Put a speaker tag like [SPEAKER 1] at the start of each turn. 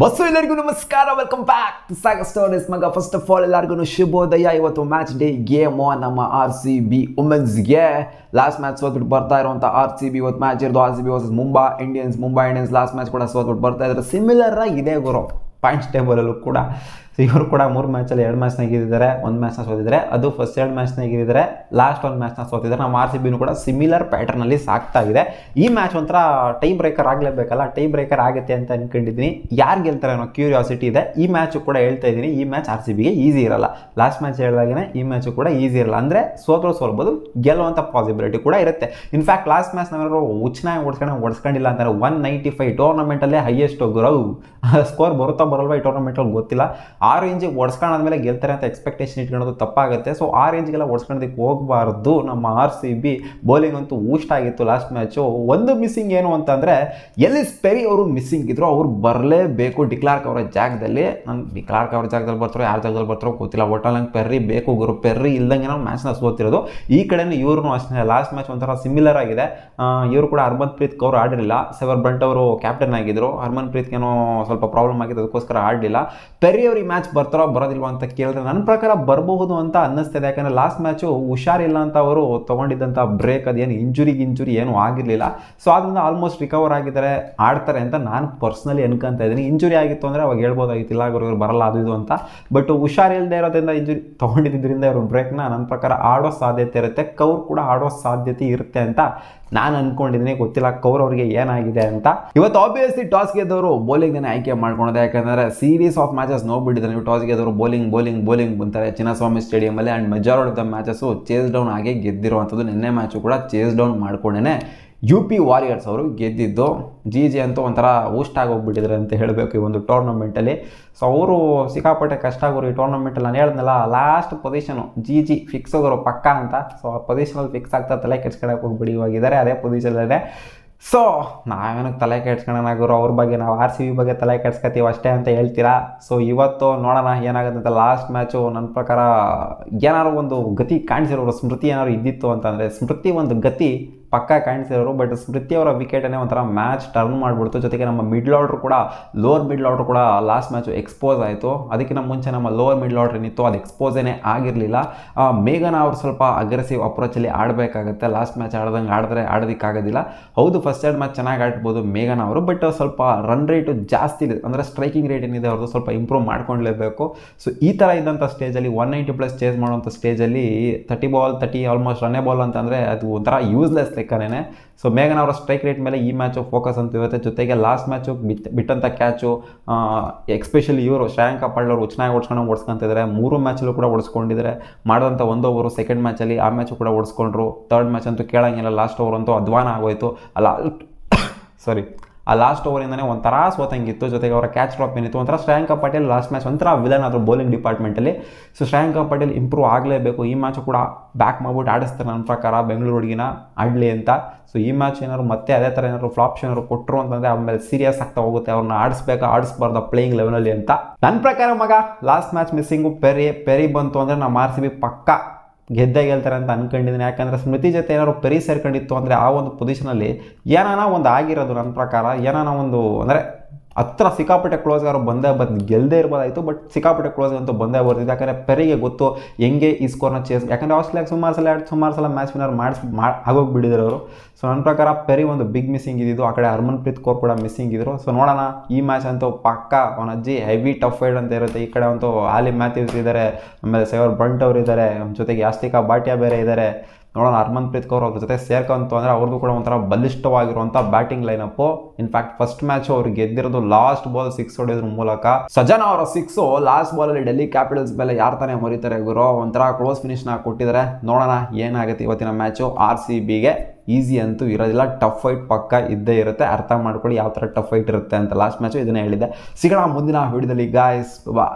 [SPEAKER 1] bus ಎಲ್ಲರಿಗೂ ನಮಸ್ಕಾರ welcome back Sagar stories ಮಗ ಫಸ್ಟ್ ಆಫ್ ಆಲ್ ಎಲ್ಲರಿಗೂ ಶುಭೋದಯ ಇವತ್ತು ಮ್ಯಾಚ್ ಡೇ ಗೇಮು ನಮ್ಮ ಆರ್ ಸಿ ಬಿ ವುಮೆನ್ಸ್ಗೆ ಲಾಸ್ಟ್ ಮ್ಯಾಚ್ ಸೋತ್ಬಿಟ್ಟು ಬರ್ತಾ ಇರುವಂಥ ಆರ್ ಸಿ ಬಿ ಇವತ್ತು ಮ್ಯಾಚ್ ಇರೋದು ಆರ್ ಸಿ ಬಿ ವರ್ಸಸ್ ಮುಂಬಾ Indians Mumbai Indians last match ಕೂಡ ಬಿಟ್ಟು ಬರ್ತಾ ಇದ್ದಾರೆ ಸಿಮಿಲರ್ ಇದೇ ಗುರು ಪಾಯಿಂಟ್ಸ್ ಟೇಬಲಲ್ಲೂ ಕೂಡ ಇವರು ಕೂಡ ಮೂರು ಮ್ಯಾಚಲ್ಲಿ ಎರಡು ಮ್ಯಾಚ್ನ ಗೆದ್ದಿದ್ದಾರೆ ಒಂದು ಮ್ಯಾಚ್ನ ಸೋತಿದ್ದಾರೆ ಅದು ಫಸ್ಟ್ ಎರಡು ಮ್ಯಾಚ್ನ ಗೆದ್ದಿದ್ದಾರೆ ಲಾಸ್ಟ್ ಒಂದು ಮ್ಯಾಚ್ನ ಸೋತಿದ್ದಾರೆ ನಮ್ಮ ಆರ್ ಸಿ ಬಿನೂ ಕೂಡ ಸಿಮಿಲರ್ ಪ್ಯಾಟರ್ನಲ್ಲಿ ಇದೆ ಈ ಮ್ಯಾಚ್ ಒಂಥರ ಟೈಮ್ ಬ್ರೇಕರ್ ಆಗಲೇಬೇಕಲ್ಲ ಟೈಮ್ ಬ್ರೇಕರ್ ಆಗುತ್ತೆ ಅಂತ ಅನ್ಕೊಂಡಿದ್ದೀನಿ ಯಾರು ಗೆಲ್ತಾರೆ ಅನ್ನೋ ಕ್ಯೂರಿಯಾಸಿಟಿ ಇದೆ ಈ ಮ್ಯಾಚು ಕೂಡ ಹೇಳ್ತಾ ಇದ್ದೀನಿ ಈ ಮ್ಯಾಚ್ ಆರ್ ಸಿ ಬಿಗೆ ಈಸಿ ಇರಲ್ಲ ಲಾಸ್ಟ್ ಮ್ಯಾಚ್ ಹೇಳಿದಾಗೆ ಈ ಮ್ಯಾಚು ಕೂಡ ಈಸಿ ಇರಲ್ಲ ಅಂದರೆ ಸೋತ್ರೋ ಸೋಲ್ಬೋದು ಗೆಲ್ಲುವಂಥ ಪಾಸಿಬಿಲಿಟಿ ಕೂಡ ಇರುತ್ತೆ ಇನ್ಫ್ಯಾಕ್ಟ್ ಲಾಸ್ಟ್ ಮ್ಯಾಚ್ ನಾವೇನಾದ್ರು ಉಚ್ಚನಾಗಿ ಓಡಿಸ್ಕೊಂಡು ಓಡಿಸ್ಕೊಂಡಿಲ್ಲ ಅಂದರೆ ಒನ್ ನೈಂಟಿ ಫೈವ್ ಟೋರ್ನಮೆಂಟಲ್ಲೇ ಹೈಯೆಸ್ಟ್ ಗ್ರೌ ಸ್ಕೋರ್ ಬರುತ್ತಾ ಬರಲ್ವಾ ಈ ಟೋರ್ನಮೆಂಟಲ್ಲಿ ಗೊತ್ತಿಲ್ಲ ಆ ರೇಂಜಿಗೆ ಮೇಲೆ ಗೆಲ್ತಾರೆ ಅಂತ ಎಕ್ಸ್ಪೆಕ್ಟೇಷನ್ ಇಟ್ಕೊಳೋದು ತಪ್ಪಾಗುತ್ತೆ ಸೊ ಆ ರೇಂಜ್ಗೆಲ್ಲ ಓಡಿಸ್ಕೊಳೋದಕ್ಕೆ ಹೋಗಬಾರ್ದು ನಮ್ಮ ಆರ್ ಸಿ ಬಿ ಬೌಲಿಂಗ್ ಅಂತೂ ಊಸ್ಟ್ ಆಗಿತ್ತು ಲಾಸ್ಟ್ ಮ್ಯಾಚು ಒಂದು ಮಿಸ್ಸಿಂಗ್ ಏನು ಅಂತಂದರೆ ಎಲ್ಲಿ ಸ್ಪೆರಿ ಅವರು ಮಿಸ್ಸಿಂಗ್ ಇದ್ರು ಅವ್ರು ಬರಲೇಬೇಕು ಡಿಕ್ಲಾರ್ಕ್ ಅವರ ಜಾಗದಲ್ಲಿ ನಾನು ಡಿಕ್ಲಾರ್ಕ್ ಅವರ ಜಾಗದಲ್ಲಿ ಬರ್ತಾರೋ ಯಾರ ಜಾಗದಲ್ಲಿ ಬರ್ತಾರೋ ಗೊತ್ತಿಲ್ಲ ಒಟ್ಟಲ್ಲಿ ನಂಗೆ ಪೆರ್ರಿ ಬೇಕು ಗುರು ಪೆರ್ರಿ ಇಲ್ಲದಂಗೆ ನಾವು ಮ್ಯಾಚ್ನ ಸೋತಿರೋದು ಈ ಕಡೆಯೂ ಇವ್ರನ್ನೂ ಅಷ್ಟೇ ಲಾಸ್ಟ್ ಮ್ಯಾಚ್ ಒಂಥರ ಸಿಮಿಲರ್ ಆಗಿದೆ ಇವರು ಕೂಡ ಹರ್ಮನ್ ಪ್ರೀತ್ ಅವರು ಆಡಿರಲಿಲ್ಲ ಸೆವರ್ ಬಂಟ್ ಅವರು ಕ್ಯಾಪ್ಟನ್ ಆಗಿದ್ದರು ಹರ್ಮನ್ ಪ್ರೀತ್ಗೇನೋ ಸ್ವಲ್ಪ ಪ್ರಾಬ್ಲಮ್ ಆಗಿದೆ ಅದಕ್ಕೋಸ್ಕರ ಆಡಲಿಲ್ಲ ಪೆರಿ ಅವರು ಮ್ಯಾಚ್ ಬರ್ತಾರೋ ಬರೋದಿಲ್ವ ಅಂತ ಕೇಳಿದ್ರೆ ನನ್ನ ಪ್ರಕಾರ ಬರಬಹುದು ಅಂತ ಅನ್ನಿಸ್ತಿದೆ ಯಾಕಂದರೆ ಲಾಸ್ಟ್ ಮ್ಯಾಚು ಹುಷಾರಿಲ್ಲ ಅಂತ ಅವರು ತೊಗೊಂಡಿದ್ದಂಥ ಬ್ರೇಕ್ ಅದೇನು ಇಂಜುರಿ ಇಂಜುರಿ ಏನೂ ಆಗಿರಲಿಲ್ಲ ಸೊ ಅದರಿಂದ ಆಲ್ಮೋಸ್ಟ್ ರಿಕವರ್ ಆಗಿದ್ದಾರೆ ಆಡ್ತಾರೆ ಅಂತ ನಾನು ಪರ್ಸ್ನಲಿ ಅನ್ಕೊಂತ ಇದ್ದೀನಿ ಇಂಜುರಿ ಆಗಿತ್ತು ಅಂದರೆ ಅವಾಗ ಹೇಳ್ಬೋದಾಗಿತ್ತು ಇಲ್ಲ ಅವ್ರಿಗೆ ಬರಲ್ಲ ಅದು ಇದು ಅಂತ ಬಟ್ ಹುಷಾರಿಲ್ಲದೆ ಇರೋದ್ರಿಂದ ಇಂಜುರಿ ತೊಗೊಂಡಿದ್ದರಿಂದ ಇವರು ಬ್ರೇಕ್ನ ನನ್ನ ಪ್ರಕಾರ ಆಡೋ ಸಾಧ್ಯತೆ ಇರುತ್ತೆ ಕೌರ್ ಕೂಡ ಆಡೋ ಸಾಧ್ಯತೆ ಇರುತ್ತೆ ಅಂತ ನಾನು ಅನ್ಕೊಂಡಿದ್ದೀನಿ ಗೊತ್ತಿಲ್ಲ ಕೌರ್ ಅವರಿಗೆ ಏನಾಗಿದೆ ಅಂತ ಇವತ್ತು ಆಬ್ವಿಯಸ್ಲಿ ಟಾಸ್ ಗೆದ್ದವರು ಬೌಲಿಂಗ್ನೇ ಆಯ್ಕೆ ಮಾಡ್ಕೊಂಡಿದೆ ಯಾಕಂದರೆ ಸೀರೀಸ್ ಆಫ್ ಮ್ಯಾಚಸ್ ನೋಡ್ಬಿಟ್ಟು ಮಾಡಿದ್ದಾರೆ ನೀವು ಟಾಸ್ ಗೆದ್ದವರು ಬೌಲಿಂಗ್ ಬೌಲಿಂಗ್ ಬೌಲಿಂಗ್ ಬಂತಾರೆ ಚಿನ್ನಸ್ವಾಮಿ ಸ್ಟೇಡಿಯಮಲ್ಲಿ and majority of the matches chase down ಆಗಿ ಗೆದ್ದಿರುವಂಥದ್ದು ನಿನ್ನೆ ಮ್ಯಾಚು ಕೂಡ ಚೇಸ್ ಡೌನ್ ಮಾಡಿಕೊಂಡೇ ಯು ಪಿ ವಾರಿಯರ್ಸ್ ಅವರು ಗೆದ್ದಿದ್ದು ಜಿ ಜಿ ಅಂತೂ ಒಂಥರ ಊಸ್ಟ್ ಆಗೋಗ್ಬಿಟ್ಟಿದ್ರೆ ಅಂತ ಹೇಳಬೇಕು ಈ ಒಂದು ಟೋರ್ನಮೆಂಟಲ್ಲಿ ಸೊ ಅವರು ಸಿಕ್ಕಾಪಟ್ಟೆ ಕಷ್ಟ ಆಗೋರು ಈ ಟೋರ್ನಮೆಂಟಲ್ಲಿ ನಾನು ಹೇಳ್ದಲ್ಲ last position G G fix ಹೋಗೋರು ಪಕ್ಕ ಅಂತ ಸೊ ಆ ಪೊಸಿಷನಲ್ಲಿ ಫಿಕ್ಸ್ ಆಗ್ತಾ ತಲೆ ಕೆಡ್ಸ್ಕೊಳಕ್ಕೆ ಹೋಗ್ಬಿಡಿ ಹೋಗಿದ್ದಾರೆ ಅದೇ ಪೊಸಿಷನಲ್ಲೇ ಸೊ ನಾವೇನಕ್ಕೆ ತಲೆ ಕೆಡ್ಸ್ಕೊಳೋಣ ಅವ್ರ ಬಗ್ಗೆ ನಾವು ಆರ್ ಸಿ ವಿ ಬಗ್ಗೆ ತಲೆ ಕೆಡ್ಸ್ಕೊತೀವಿ ಅಷ್ಟೇ ಅಂತ ಹೇಳ್ತೀರಾ ಸೊ ಇವತ್ತು ನೋಡೋಣ ಏನಾಗುತ್ತೆ ಅಂತ ಲಾಸ್ಟ್ ಮ್ಯಾಚು ನನ್ನ ಪ್ರಕಾರ ಏನಾದ್ರು ಒಂದು ಗತಿ ಕಾಣಿಸಿರೋರು ಸ್ಮೃತಿ ಏನಾದ್ರು ಇದ್ದಿತ್ತು ಅಂತಂದರೆ ಸ್ಮೃತಿ ಒಂದು ಗತಿ ಪಕ್ಕ ಕಾಣಿಸಿರೋರು ಬಟ್ ಸ್ಮೃತಿ ಅವರ ವಿಕೆಟನ್ನೇ ಒಂಥರ ಮ್ಯಾಚ್ ಟರ್ನ್ ಮಾಡಿಬಿಡ್ತು ಜೊತೆಗೆ ನಮ್ಮ ಮಿಡ್ಲ್ ಆರ್ಡ್ರ್ ಕೂಡ ಲೋವರ್ ಮಿಡ್ಲ್ ಆರ್ಡ್ರ್ ಕೂಡ ಲಾಸ್ಟ್ ಮ್ಯಾಚು ಎಕ್ಸ್ಪೋಸ್ ಆಯಿತು ಅದಕ್ಕಿಂತ ಮುಂಚೆ ನಮ್ಮ ಲೋವರ್ ಮಿಡ್ಲ್ ಆರ್ಡ್ರ್ ಏನಿತ್ತು ಅದು ಎಕ್ಸ್ಪೋಸೇನೇ ಆಗಿರಲಿಲ್ಲ ಮೇಘನ ಅವರು ಸ್ವಲ್ಪ ಅಗ್ರೆಸಿವ್ ಅಪ್ರೋಚಲ್ಲಿ ಆಡಬೇಕಾಗುತ್ತೆ ಲಾಸ್ಟ್ ಮ್ಯಾಚ್ ಆಡ್ದಂಗೆ ಆಡಿದ್ರೆ ಆಡೋದಕ್ಕಾಗೋದಿಲ್ಲ ಹೌದು ಫಸ್ಟ್ ಎರಡು ಮ್ಯಾಚ್ ಚೆನ್ನಾಗಿ ಆಡ್ಬೋದು ಮೇಘನ ಅವರು ಬಟ್ ಸ್ವಲ್ಪ ರನ್ ರೇಟು ಜಾಸ್ತಿ ಇದೆ ಅಂದರೆ ಸ್ಟ್ರೈಕಿಂಗ್ ರೇಟ್ ಏನಿದೆ ಅವ್ರದ್ದು ಸ್ವಲ್ಪ ಇಂಪ್ರೂವ್ ಮಾಡ್ಕೊಳ್ಲೇಬೇಕು ಸೊ ಈ ಥರ ಇದ್ದಂಥ ಸ್ಟೇಜಲ್ಲಿ ಒನ್ ನೈಂಟಿ ಪ್ಲಸ್ ಚೇಸ್ ಮಾಡುವಂಥ ಸ್ಟೇಜಲ್ಲಿ ತರ್ಟಿ ಬಾಲ್ ತರ್ಟಿ ಆಲ್ಮೋಸ್ಟ್ ರನ್ನೇ ಬಾಲ್ ಅಂತಂದರೆ ಅದು ಒಂಥರ ಯೂಸ್ಲೆಸ್ ಸಿಕ್ಕನೇ ಸೊ ಮೇಘನ್ ಅವರ ಸ್ಟ್ರೈಕ್ ರೇಟ್ ಮೇಲೆ ಈ ಮ್ಯಾಚು ಫೋಕಸ್ ಅಂತ ಇರುತ್ತೆ ಜೊತೆಗೆ ಲಾಸ್ಟ್ ಮ್ಯಾಚು ಬಿತ್ ಬಿಟ್ಟಂಥ ಕ್ಯಾಚು ಎಕ್ಸ್ಪೆಷಲಿ ಇವರು ಶ್ರೇಯಾಂಕ ಅವರು ಚೆನ್ನಾಗಿ ಓಡಿಸ್ಕೊಂಡು ಓಡಿಸ್ಕೊಂತಿದ್ದಾರೆ ಮೂರು ಮ್ಯಾಚಲ್ಲೂ ಕೂಡ ಓಡಿಸ್ಕೊಂಡಿದ್ದಾರೆ ಮಾಡಿದಂಥ ಒಂದು ಓವರು ಸೆಕೆಂಡ್ ಮ್ಯಾಚಲ್ಲಿ ಆ ಮ್ಯಾಚು ಕೂಡ ಓಡಿಸ್ಕೊಂಡ್ರು ತರ್ಡ್ ಮ್ಯಾಚ್ ಅಂತೂ ಕೇಳೋಂಗಿಲ್ಲ ಲಾಸ್ಟ್ ಓವರ್ ಅಂತೂ ಅಧ್ವಾನ ಆಗೋಯಿತು ಅಲ್ಲ ಸಾರಿ ಆ ಲಾಸ್ಟ್ ಓವರಿಂದನೇ ಒಂಥರ ಸೋತಂಗಿತ್ತು ಜೊತೆಗೆ ಅವರ ಕ್ಯಾಚ್ ಡ್ರಾಪ್ ಏನಿತ್ತು ಒಂಥರ ಶ್ರೇಯಾಂಕ ಪಟೇಲ್ ಲಾಸ್ಟ್ ಮ್ಯಾಚ್ ಒಂಥರ ವಿಲನ್ ಆದರು ಬೌಲಿಂಗ್ ಡಿಪಾರ್ಟ್ಮೆಂಟಲ್ಲಿ ಸೊ ಶ್ರೇಯಾಂಕ ಪಟೇಲ್ ಇಂಪ್ರೂವ್ ಆಗಲೇಬೇಕು ಈ ಮ್ಯಾಚ್ ಕೂಡ ಬ್ಯಾಕ್ ಮಾಡ್ಬಿಟ್ಟು ಆಡಿಸ್ತಾರೆ ನನ್ನ ಪ್ರಕಾರ ಬೆಂಗಳೂರು ಹುಡುಗಿನ ಆಡಲಿ ಅಂತ ಸೊ ಈ ಮ್ಯಾಚ್ ಏನಾದ್ರು ಮತ್ತೆ ಅದೇ ಥರ ಏನಾದ್ರು ಫ್ಲಾಪ್ಷನ್ ಏನಾದ್ರು ಕೊಟ್ಟರು ಅಂತಂದರೆ ಆಮೇಲೆ ಸೀರಿಯಸ್ ಆಗ್ತಾ ಹೋಗುತ್ತೆ ಅವ್ರನ್ನ ಆಡಿಸ್ಬೇಕಾ ಆಡಿಸ್ಬಾರ್ದು ಪ್ಲೇಯಿಂಗ್ ಲೆವೆಲಲ್ಲಿ ಅಂತ ನನ್ನ ಪ್ರಕಾರ ಮಗ last match missing Perry Perry ಬಂತು ಅಂದರೆ ನಮ್ಮ ಆರ್ ಸಿ ಬಿ ಪಕ್ಕ ಗೆದ್ದೇ ಗೆಲ್ತಾರೆ ಅಂತ ಅಂದ್ಕೊಂಡಿದ್ದೀನಿ ಯಾಕಂದರೆ ಸ್ಮೃತಿ ಜೊತೆ ಏನಾದ್ರು ಪರಿ ಸೇರ್ಕೊಂಡಿತ್ತು ಅಂದರೆ ಆ ಒಂದು ಪೊಸಿಷನಲ್ಲಿ ಏನಾನ ಒಂದು ಆಗಿರೋದು ನನ್ನ ಪ್ರಕಾರ ಏನಾನ ಒಂದು ಅಂದರೆ ಹತ್ರ ಸಿಕ್ಕಾಪಟ್ಟೆ ಕ್ಲೋಸ್ಗಾರು ಬಂದೇ ಬಂದು ಗೆಲ್ಲದೇ ಇರ್ಬೋದಾಯಿತು ಬಟ್ ಸಿಕ್ಕಾಪಟ್ಟೆ ಕ್ಲೋಸ್ ಅಂತೂ ಬಂದೇ ಬರ್ತಿದೆ ಯಾಕಂದರೆ ಪೆರಿಗೆ ಗೊತ್ತು ಹೆಂಗೆ ಈ ಸ್ಕೋರ್ನ ಚೇಸ್ ಯಾಕಂದರೆ ಆಸ್ಟ್ರೇಲಿಯಾ ಸುಮಾರು ಸಲ ಸುಮಾರು ಸಲ ಮ್ಯಾಚ್ ವಿನರ್ ಮಾಡಿಸ್ ಆಗೋಗಿಬಿಟ್ಟಿದ್ರು ಅವರು ಸೊ ನನ್ನ ಪ್ರಕಾರ ಪೆರಿ ಒಂದು ಬಿಗ್ ಮಿಸ್ಸಿಂಗ್ ಇದ್ದಿದ್ದು ಆ ಕಡೆ ಹರ್ಮನ್ಪ್ರೀತ್ ಪ್ರೀತ್ ಕೋರ್ ಕೂಡ ಮಿಸ್ಸಿಂಗ್ ಇದ್ದರು ಸೊ ನೋಡೋಣ ಈ ಮ್ಯಾಚ್ ಅಂತೂ ಪಕ್ಕ ಅವನ ಅಜ್ಜಿ ಹೆವಿ ಟಫ್ ಫೈಡ್ ಅಂತ ಇರುತ್ತೆ ಈ ಕಡೆ ಅಂತೂ ಆಲಿ ಮ್ಯಾಥ್ಯೂಸ್ ಇದ್ದಾರೆ ಆಮೇಲೆ ಸೇವರ್ ಬಂಟ್ ಅವರು ಇದ್ದಾರೆ ನಮ್ಮ ಜೊತೆಗೆ ಯಾಸ್ತಿಕಾ ಬಾಟ್ಯಾ ಬೇರೆ ಇದ್ದಾರೆ ನೋಡೋಣ ಪ್ರೀತ್ ಕೌರ್ ಅವ್ರ ಜೊತೆ ಸೇರ್ಕೊಂತು ಅಂದರೆ ಅವ್ರದ್ದು ಕೂಡ ಒಂಥರ ಬಲಿಷ್ಠವಾಗಿರುವಂಥ batting lineup in fact first match ಅವ್ರು ಗೆದ್ದಿರೋದು ಲಾಸ್ಟ್ ಬಾಲ್ ಸಿಕ್ಸ್ ಹೊಡೆಯೋದ್ರ ಮೂಲಕ ಸಜನ್ ಅವರ ಸಿಕ್ಸು ಲಾಸ್ಟ್ ಬಾಲಲ್ಲಿ ಡೆಲ್ಲಿ ಕ್ಯಾಪಿಟಲ್ಸ್ ಮೇಲೆ ಯಾರು ತಾನೇ ಮರಿತಾರೆ ಗುರು ಒಂಥರ ಕ್ಲೋಸ್ ಫಿನಿಶ್ನ ಕೊಟ್ಟಿದ್ದಾರೆ ನೋಡೋಣ ಏನಾಗುತ್ತೆ ಇವತ್ತಿನ ಮ್ಯಾಚು ಆರ್ ಸಿ ಬಿಗೆ ಈಸಿ ಅಂತೂ ಇರೋದಿಲ್ಲ ಟಫ್ ಫೈಟ್ ಪಕ್ಕ ಇದ್ದೇ ಇರುತ್ತೆ ಅರ್ಥ ಮಾಡ್ಕೊಳ್ಳಿ ಯಾವ ಥರ ಟಫ್ ಫೈಟ್ ಇರುತ್ತೆ ಅಂತ ಲಾಸ್ಟ್ ಮ್ಯಾಚು ಇದನ್ನೇ ಹೇಳಿದೆ ಸಿಗೋಣ ಮುಂದಿನ ವಿಡಿಯೋದಲ್ಲಿ ಗಾಯ್ಸ್ ಬಾ